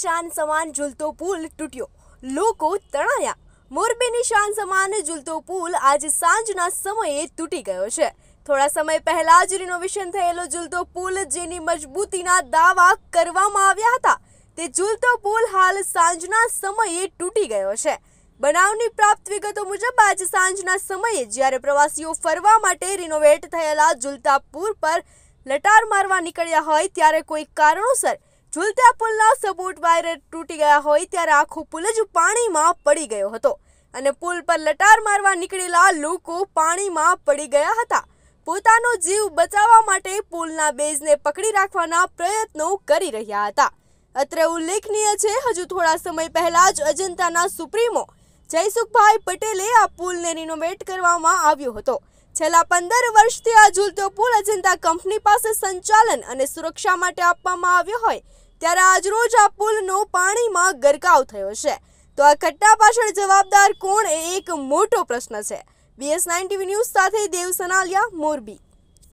શાન સમાન ઝૂલતો પુલ તૂટ્યો લોકો તણાયા મોરબીની શાન સમાન ઝૂલતો પુલ આજે સાંજના સમયે તૂટી ગયો છે થોડા સમય પહેલા જ રિનોવેશન થયેલો ઝૂલતો પુલ જેની મજબૂતીના દાવા કરવામાં આવ્યા હતા તે ઝૂલતો પુલ હાલ સાંજના સમયે તૂટી ગયો છે બનાવની પ્રાપ્ત વિગતો મુજબ આજ સાંજના સમયે જ્યારે પ્રવાસીઓ ફરવા માટે રિનોવેટ થયેલા ઝૂલતા પુલ પર લટાર મારવા નીકળ્યા હોય ત્યારે કોઈ કારણોસર ઝૂલતા પુલના સપોર્ટ વાયર તૂટી ગયા હોય ત્યારે આખો પુલ જ પાણીમાં પડી ગયો હતો અને પુલ પર લટાર મારવા નીકળેલા લોકો પાણીમાં પડી ગયા હતા પોતાનો જીવ બચાવવા માટે પુલના બેઝને પકડી રાખવાના પ્રયત્નો કરી રહ્યા હતા અત્રે ઉલ્લેખનીય છે હજુ થોડા સમય પહેલા જ અજંતાના સુપ્રીમો જયસુખભાઈ પટેલે આ પુલને રિનોવેટ કરવામાં આવ્યો હતો છેલ્લા પંદર વર્ષથી આ ઝૂલતો પુલ અજંતા કંપની પાસે સંચાલન અને સુરક્ષા માટે આપવામાં આવ્યો હોય ત્યારે આજરોજ આ પુલનો પાણીમાં ગરકાવ થયો છે તો આ ઘટના પાછળ જવાબદાર કોણ એ એક મોટો પ્રશ્ન છે બીએસ નાઇન ટીવી ન્યૂઝ સાથે દેવ સનાલિયા મોરબી